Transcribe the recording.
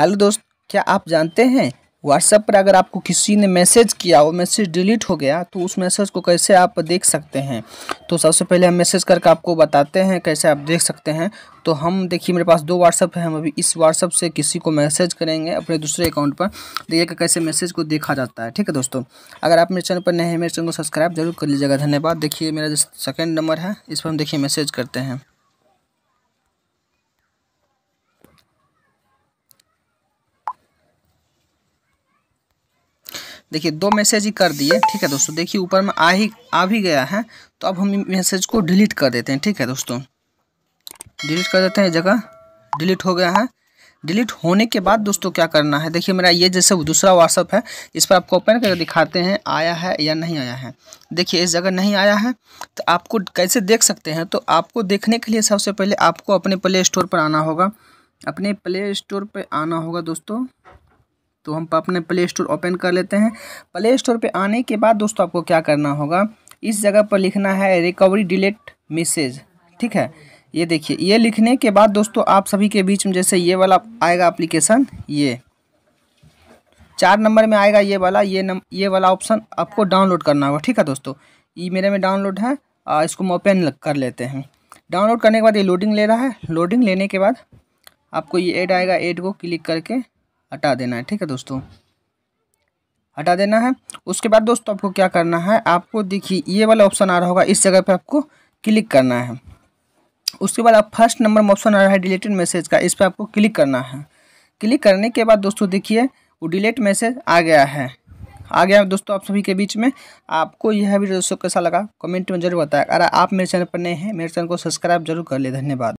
hello दोस्त क्या आप जानते हैं व्हाट्सएप पर अगर आपको किसी ने मैसेज किया वो मैसेज डिलीट हो गया तो उस मैसेज को कैसे आप देख सकते हैं तो सबसे पहले हम मैसेज करके आपको बताते हैं कैसे आप देख सकते हैं तो हम देखिए मेरे पास दो व्हाट्सएप है हम अभी इस व्हाट्सएप से किसी को मैसेज करेंगे अपने दूसरे अकाउंट पर देखिएगा कैसे मैसेज को देखा जाता है ठीक है दोस्तों अगर आप मेरे चैनल पर नए हैं मेरे चैनल को सब्सक्राइब जरूर कर लीजिएगा धन्यवाद देखिए मेरा जो सेकेंड नंबर है इस पर हम देखिए मैसेज करते हैं देखिए दो मैसेज ही कर दिए ठीक है दोस्तों देखिए ऊपर में आ ही आ भी गया है तो अब हम मैसेज को डिलीट कर देते हैं ठीक है दोस्तों डिलीट कर देते हैं जगह डिलीट हो गया है डिलीट होने के बाद दोस्तों क्या करना है देखिए मेरा ये जैसे दूसरा व्हाट्सअप है इस पर आपको ओपन करके दिखाते हैं आया है या नहीं आया है देखिए इस जगह नहीं आया है तो आपको कैसे देख सकते हैं तो आपको देखने के लिए सबसे पहले आपको अपने प्ले स्टोर पर आना होगा अपने प्ले स्टोर पर आना होगा दोस्तों तो हम अपने प्ले स्टोर ओपन कर लेते हैं प्ले स्टोर पर आने के बाद दोस्तों आपको क्या करना होगा इस जगह पर लिखना है रिकवरी डिलेट मैसेज ठीक है ये देखिए ये लिखने के बाद दोस्तों आप सभी के बीच में जैसे ये वाला आएगा एप्लीकेशन ये चार नंबर में आएगा ये वाला ये नम ये वाला ऑप्शन आपको डाउनलोड करना होगा ठीक है दोस्तों ये मेरे में डाउनलोड है आ, इसको हम ओपन कर लेते हैं डाउनलोड करने के बाद ये लोडिंग ले रहा है लोडिंग लेने के बाद आपको ये ऐड आएगा ऐड को क्लिक करके हटा देना है ठीक है दोस्तों हटा देना है उसके बाद दोस्तों आपको क्या करना है आपको देखिए ये वाला ऑप्शन आ रहा होगा इस जगह पे आपको क्लिक करना है उसके बाद आप फर्स्ट नंबर में ऑप्शन आ रहा है डिलीटेड मैसेज का इस पर आपको क्लिक करना है क्लिक करने के बाद दोस्तों देखिए वो डिलीट मैसेज आ गया है आ गया दोस्तों आप सभी के बीच में आपको यह वीडियो दोस्तों कैसा लगा कमेंट में जरूर बताया अगर आप मेरे चैनल पर नए हैं मेरे चैनल को सब्सक्राइब जरूर कर ले धन्यवाद